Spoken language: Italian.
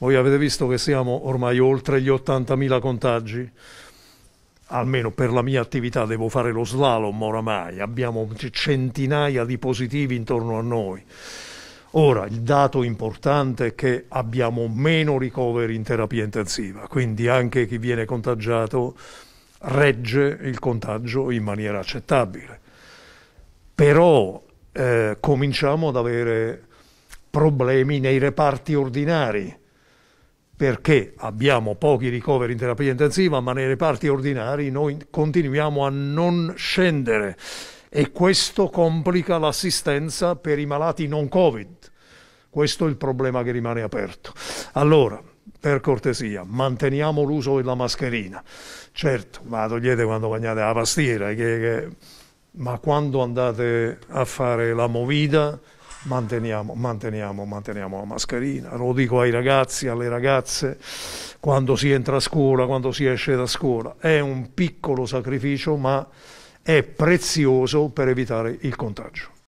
Voi avete visto che siamo ormai oltre gli 80.000 contagi almeno per la mia attività devo fare lo slalom oramai, abbiamo centinaia di positivi intorno a noi. Ora, il dato importante è che abbiamo meno ricoveri in terapia intensiva, quindi anche chi viene contagiato regge il contagio in maniera accettabile. Però eh, cominciamo ad avere problemi nei reparti ordinari perché abbiamo pochi ricoveri in terapia intensiva, ma nei reparti ordinari noi continuiamo a non scendere e questo complica l'assistenza per i malati non Covid. Questo è il problema che rimane aperto. Allora, per cortesia, manteniamo l'uso della mascherina. Certo, ma togliete quando bagnate la pastiera, che, che... ma quando andate a fare la movida manteniamo, manteniamo, manteniamo la mascherina. Lo dico ai ragazzi, alle ragazze, quando si entra a scuola, quando si esce da scuola. È un piccolo sacrificio, ma è prezioso per evitare il contagio.